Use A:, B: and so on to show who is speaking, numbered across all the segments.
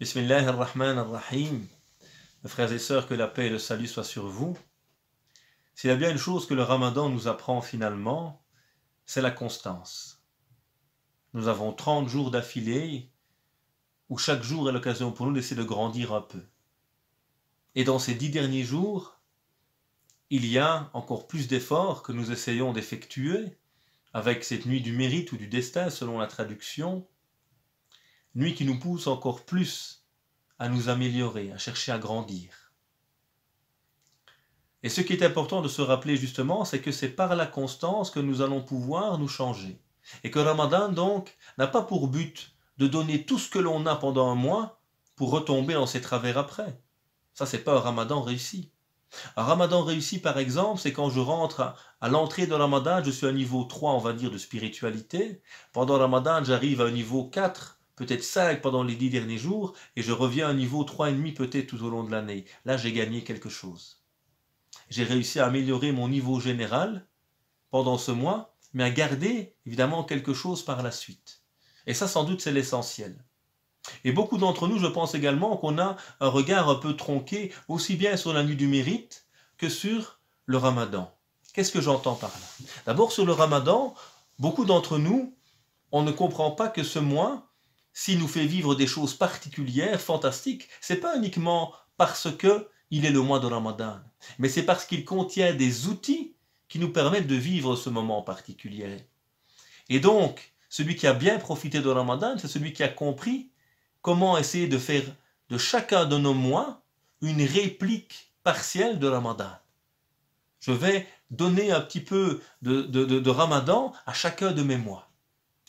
A: Bismillah ar-Rahman ar-Rahim. Frères et sœurs, que la paix et le salut soient sur vous. S'il y a bien une chose que le ramadan nous apprend finalement, c'est la constance. Nous avons 30 jours d'affilée où chaque jour est l'occasion pour nous d'essayer de grandir un peu. Et dans ces dix derniers jours, il y a encore plus d'efforts que nous essayons d'effectuer avec cette nuit du mérite ou du destin selon la traduction, nuit qui nous pousse encore plus à nous améliorer, à chercher à grandir. Et ce qui est important de se rappeler justement, c'est que c'est par la constance que nous allons pouvoir nous changer. Et que Ramadan, donc, n'a pas pour but de donner tout ce que l'on a pendant un mois pour retomber dans ses travers après. Ça, c'est pas un Ramadan réussi. Un Ramadan réussi, par exemple, c'est quand je rentre à, l'entrée de Ramadan, je suis à un niveau 3, on va dire, de spiritualité. Pendant Ramadan, j'arrive à un niveau 4 peut-être 5 pendant les 10 derniers jours, et je reviens à un niveau 3,5 peut-être tout au long de l'année. Là, j'ai gagné quelque chose. J'ai réussi à améliorer mon niveau général pendant ce mois, mais à garder évidemment quelque chose par la suite. Et ça, sans doute, c'est l'essentiel. Et beaucoup d'entre nous, je pense également qu'on a un regard un peu tronqué aussi bien sur la nuit du mérite que sur le ramadan. Qu'est-ce que j'entends par là D'abord, sur le ramadan, beaucoup d'entre nous, on ne comprend pas que ce mois s'il nous fait vivre des choses particulières, fantastiques, c'est pas uniquement parce que il est le mois de Ramadan, mais c'est parce qu'il contient des outils qui nous permettent de vivre ce moment particulier. Et donc, celui qui a bien profité de Ramadan, c'est celui qui a compris comment essayer de faire de chacun de nos mois une réplique partielle de Ramadan. Je vais donner un petit peu de, de Ramadan à chacun de mes mois.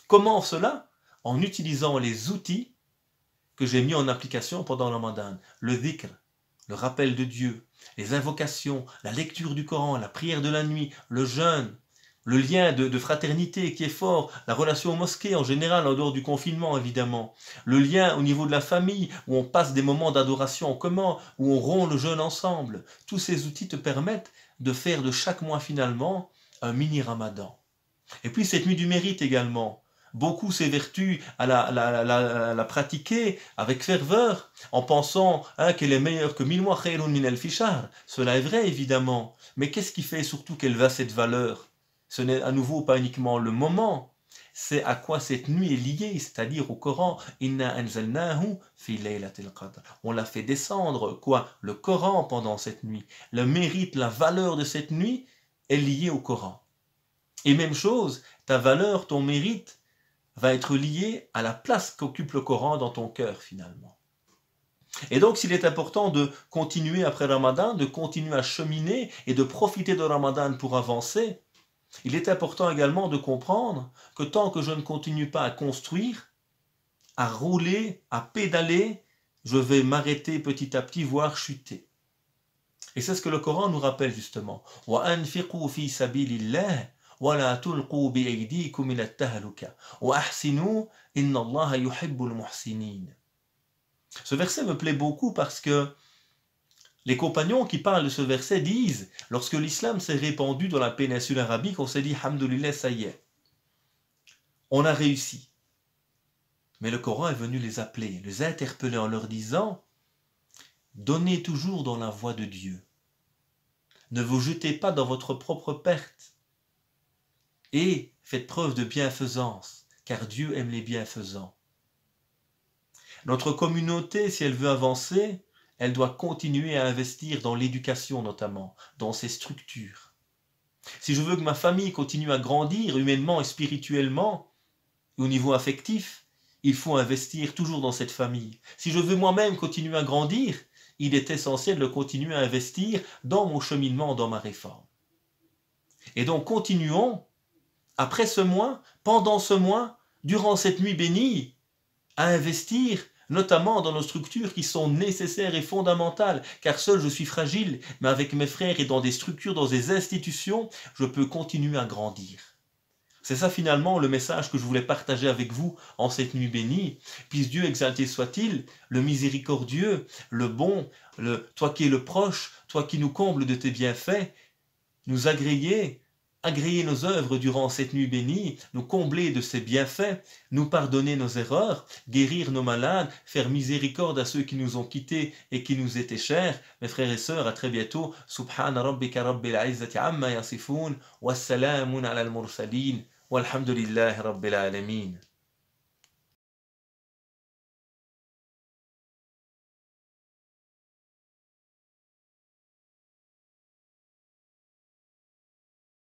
A: Comment cela en utilisant les outils que j'ai mis en application pendant le Ramadan. Le dhikr, le rappel de Dieu, les invocations, la lecture du Coran, la prière de la nuit, le jeûne, le lien de, fraternité qui est fort, la relation aux mosquées en général, en dehors du confinement évidemment, le lien au niveau de la famille, où on passe des moments d'adoration en commun, où on rompt le jeûne ensemble. Tous ces outils te permettent de faire de chaque mois finalement un mini ramadan. Et puis cette nuit du mérite également, beaucoup ces vertus à la, la, pratiquer avec ferveur, en pensant hein, qu'elle est meilleure que mille khairun min al fichar. Cela est vrai évidemment, mais qu'est-ce qui fait surtout qu'elle va cette valeur Ce n'est à nouveau pas uniquement le moment, c'est à quoi cette nuit est liée, c'est-à-dire au Coran. Inna anzalnahu fi On l'a fait descendre quoi Le Coran pendant cette nuit. Le mérite, la valeur de cette nuit est liée au Coran. Et même chose, ta valeur, ton mérite va être lié à la place qu'occupe le Coran dans ton cœur finalement. Et donc s'il est important de continuer après Ramadan, de continuer à cheminer et de profiter de Ramadan pour avancer, il est important également de comprendre que tant que je ne continue pas à construire, à rouler, à pédaler, je vais m'arrêter petit à petit, voire chuter. Et c'est ce que le Coran nous rappelle justement. Ce verset me plaît beaucoup parce que les compagnons qui parlent de ce verset disent lorsque l'islam s'est répandu dans la péninsule arabique, on s'est dit Hamdoulilah, ça y est. On a réussi. Mais le Coran est venu les appeler, les interpeller en leur disant Donnez toujours dans la voie de Dieu. Ne vous jetez pas dans votre propre perte et faites preuve de bienfaisance, car Dieu aime les bienfaisants. Notre communauté, si elle veut avancer, elle doit continuer à investir dans l'éducation notamment, dans ses structures. Si je veux que ma famille continue à grandir humainement et spirituellement, au niveau affectif, il faut investir toujours dans cette famille. Si je veux moi-même continuer à grandir, il est essentiel de continuer à investir dans mon cheminement, dans ma réforme. Et donc continuons après ce mois, pendant ce mois, durant cette nuit bénie, à investir notamment dans nos structures qui sont nécessaires et fondamentales, car seul je suis fragile, mais avec mes frères et dans des structures, dans des institutions, je peux continuer à grandir. C'est ça finalement le message que je voulais partager avec vous en cette nuit bénie. Puisse Dieu exalté soit-il, le miséricordieux, le bon, le toi qui es le proche, toi qui nous combles de tes bienfaits, nous agréer agréer nos œuvres durant cette nuit bénie, nous combler de ses bienfaits, nous pardonner nos erreurs, guérir nos malades, faire miséricorde à ceux qui nous ont quittés et qui nous étaient chers. Mes frères et sœurs, à très bientôt.